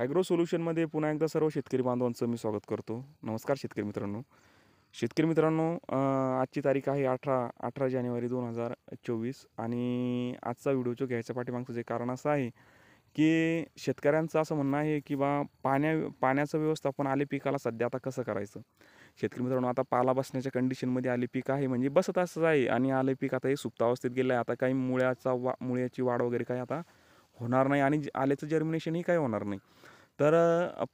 agro सोल्युशनमध्ये पुन्हा एकदा सर्व शेतकरी बांधवांचं मी स्वागत करतो नमस्कार शेतकरी मित्रांनो शेतकरी मित्रांनो आजची तारीख आहे अठरा अठरा जानेवारी दोन हजार चोवीस आणि आजचा जो घ्यायच्या पाठीमागचं जे कारण असं आहे की शेतकऱ्यांचं असं म्हणणं आहे की बा पाण्या पाण्याचं व्यवस्थापन आले पिकाला सध्या आता कसं करायचं शेतकरी मित्रांनो आता पाला बसण्याच्या कंडिशनमध्ये आले पीक आहे म्हणजे बसत असंच आहे आणि आले पीक आता हे सुप्तावस्थेत गेलं आहे आता काही मुळ्याचा वा मुळ्याची वाढ वगैरे काही आता होणार नाही आणि आल्याचं जर्मिनेशनही काही होणार नाही तर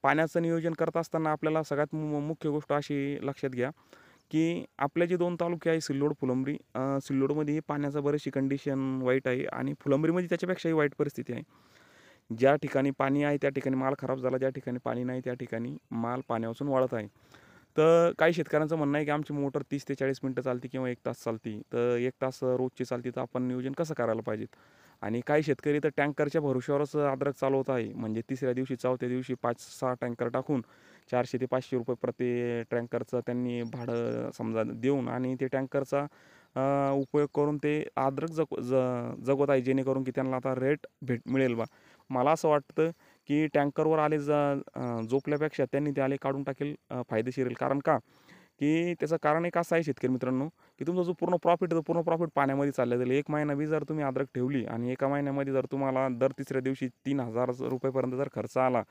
पाण्याचं नियोजन करत असताना आपल्याला सगळ्यात मुख्य गोष्ट अशी लक्षात घ्या की आपले जे दोन तालुके आहे सिल्लोड फुलंबरी सिल्लोडमध्ये पाण्याचं बरेचशी कंडिशन वाईट आहे आणि फुलंबरीमध्ये त्याच्यापेक्षाही वाईट परिस्थिती आहे ज्या ठिकाणी पाणी आहे त्या ठिकाणी माल खराब झाला ज्या ठिकाणी पाणी नाही त्या ठिकाणी माल पाण्यापासून वाळत आहे तर काही शेतकऱ्यांचं म्हणणं आहे की आमची मोटर तीस ते चाळीस मिनटं चालते किंवा एक तास चालते तर एक तास रोजची चालते तर आपण नियोजन कसं करायला पाहिजेत आणि काही शेतकरी तर टँकरच्या भरोश्यावरच अद्रक चालवत आहे म्हणजे तिसऱ्या दिवशी चौथ्या दिवशी पाच सहा टँकर टाकून चारशे ते पाचशे रुपये प्रति टँकरचं त्यांनी भाडं समजा देऊन आणि ते टँकरचा उपयोग करून ते आद्रक जग ज जगवत आहे जेणेकरून की त्यांना आता रेट भेट मिळेल बा मला असं वाटतं की टँकरवर आले जा झोपल्यापेक्षा त्यांनी ते आले काढून टाकेल फायदेशीर कारण का की त्याचं कारण एक असं आहे शेतकरी मित्रांनो की तुमचा जो पूर्ण प्रॉफिट तो पूर्ण प्रॉफिट पाण्यामध्ये चालला जाईल एक महिना बी जर तुम्ही अद्रक ठेवली आणि एका महिन्यामध्ये जर तुम्हाला दर तिसऱ्या दिवशी तीन हजार रुपयेपर्यंत जर खर्च आला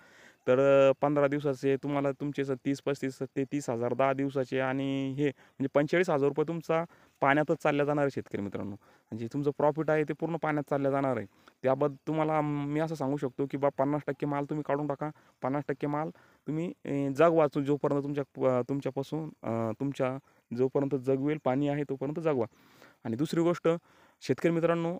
तर पंधरा दिवसाचे तुम्हाला तुमचे तीस पस्तीस ते तीस हजार दहा दिवसाचे आणि हे म्हणजे पंचेचाळीस हजार रुपये तुमचा पाण्यातच चालल्या जाणार आहे शेतकरी मित्रांनो म्हणजे तुमचं प्रॉफिट आहे ते पूर्ण पाण्यात चालल्या जाणार आहे त्याबद्दल तुम्हाला मी असं सांगू शकतो की बा पन्नास टक्के माल तुम्ही काढून टाका पन्नास टक्के माल तुम्ही जग वाचू जोपर्यंत तुमच्या तुमच्यापासून तुमच्या जोपर्यंत जगवेल पाणी आहे तोपर्यंत जगवा आणि दुसरी गोष्ट शेतकरी मित्रांनो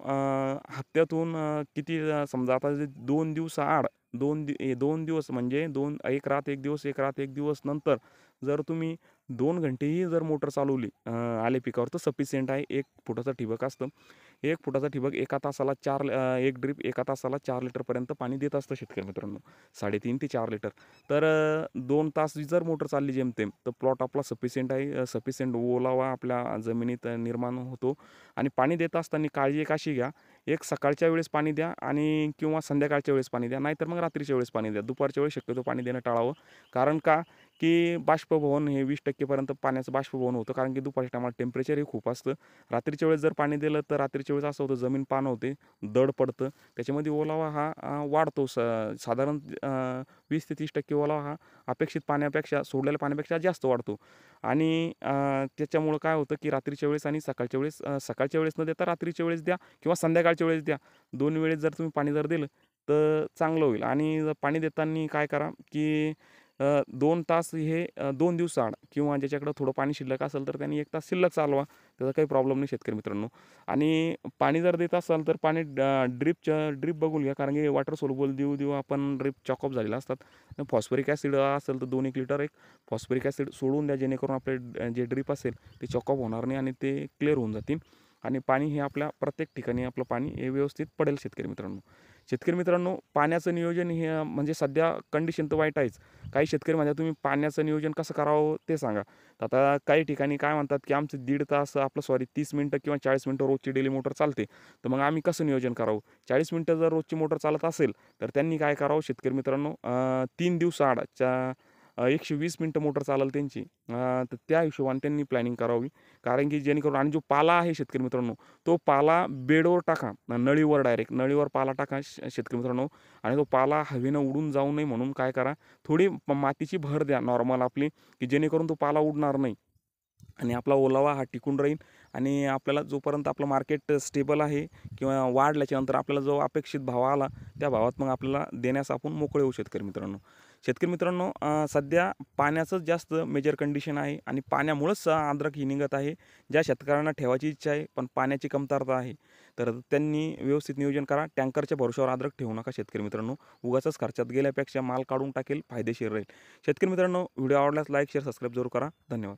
हप्त्यातून किती समजा आता दोन दिवसाआड दोन दि दोन दिवस म्हणजे दोन एक रात एक दिवस एक रात एक दिवस नंतर जर तुम्ही दोन घंटेही जर मोटर चालवली आले पिकावर तर सफिशियंट आहे एक फुटाचा ठिबक असतं एक फुटाचा ठिबक एका तासाला चार एक ड्रिप एका तासाला चार लिटरपर्यंत पाणी देत असतं शेतकरी मित्रांनो साडेतीन ते चार लिटर तर दोन तास जर मोटर चालली जेमतेम तर प्लॉट आपला सफिशियंट आहे सफिशियंट ओलावा आपल्या जमिनीत निर्माण होतो आणि पाणी देत असताना काळजी एक अशी घ्या एक सकाळच्या वेळेस पाणी द्या आणि किंवा संध्याकाळच्या वेळेस पाणी द्या नाहीतर मग रात्रीच्या वेळेस पाणी द्या दुपारच्या वेळेस शक्यतो पाणी देणं टाळावं कारण का की बाष्पभवन हे वीस टक्केपर्यंत पाण्याचं बाष्पभवन होतं कारण की दुपारच्या टायमाला टेम्परेचर हे खूप असतं रात्रीच्या वेळेस जर पाणी दिलं तर रात्रीच्या वेळेस असं होतं जमीन पान होते दड पडतं त्याच्यामध्ये ओलावा हा वाढतो स साधारण वीस ते तीस टक्के ओलावा हा अपेक्षित पाण्यापेक्षा सोडलेल्या पाण्यापेक्षा जास्त वाढतो आणि त्याच्यामुळं काय होतं की रात्रीच्या वेळेस आणि सकाळच्या वेळेस सकाळच्या वेळेस न देता रात्रीच्या वेळेस द्या किंवा संध्याकाळच्या वेळेस द्या दोन वेळेस जर तुम्ही पाणी जर दिलं तर चांगलं होईल आणि पाणी देताना काय करा की दोन तास हे दोन दिवस दिवसाआड किंवा ज्याच्याकडं थोडं पाणी शिल्लक असेल तर त्यांनी एक तास शिल्लक चालवा त्याचा काही प्रॉब्लेम नाही शेतकरी मित्रांनो आणि पाणी जर देत असाल तर पाणी च ड्रिप बघून घ्या कारण की वॉटर सोलबोल देऊ देऊ आपण ड्रिप चॉकअप झालेला असतात फॉस्फरिक ॲसिड असेल तर दोन एक लिटर एक फॉस्फरिक ॲसिड सोडून द्या जेणेकरून आपले जे ड्रिप असेल ते चॉकअप होणार नाही आणि ते क्लिअर होऊन जातील आणि पाणी हे आपल्या प्रत्येक ठिकाणी आपलं पाणी हे व्यवस्थित पडेल शेतकरी मित्रांनो शेतकरी मित्रांनो पाण्याचं नियोजन हे म्हणजे सध्या कंडिशन तर वाईट आहेच काही शेतकरी म्हणजे तुम्ही पाण्याचं नियोजन कसं करावं ते सांगा तर आता काही ठिकाणी काय म्हणतात की आमचं दीड तास आपलं सॉरी तीस मिनटं किंवा चाळीस मिनटं रोजची डेली मोटर चालते तर मग आम्ही कसं नियोजन करावं चाळीस मिनटं जर रोजची मोटर चालत असेल तर त्यांनी काय करावं शेतकरी मित्रांनो तीन दिवसाआडच्या एकशे वीस मिनटं मोटर चालेल त्यांची तर त्या हिशोबाने त्यांनी प्लॅनिंग करावी कारण की जेणेकरून आणि जो पाला आहे शेतकरी मित्रांनो तो पाला बेडवर टाका नळीवर डायरेक्ट नळीवर पाला टाका शेतकरी मित्रांनो आणि तो पाला हवेनं उडून जाऊ नये म्हणून काय करा थोडी मातीची भर द्या नॉर्मल आपली की जेणेकरून तो पाला उडणार नाही आणि आपला ओलावा हा टिकून राहील आणि आपल्याला जोपर्यंत आपलं मार्केट स्टेबल आहे किंवा वाढल्याच्यानंतर आपल्याला जो अपेक्षित भाव आला त्या भावात मग आपल्याला देण्यास आपण मोकळे होऊ शेतकरी मित्रांनो शेतकरी मित्रांनो सध्या पाण्याचंच जास्त मेजर कंडिशन आहे आणि पाण्यामुळंच आद्रक ही निघत आहे ज्या शेतकऱ्यांना ठेवायची इच्छा आहे पण पाण्याची कमतरता आहे तर त्यांनी व्यवस्थित नियोजन करा टँकरच्या भरोशावर आद्रक ठेवू नका शेतकरी मित्रांनो उगाचाच खर्चात गेल्यापेक्षा माल काढून टाकेल फायदेशीर राहील शेतकरी मित्रांनो व्हिडिओ आवडल्यास लाईक शेअर सबस्क्राईब जरूर करा धन्यवाद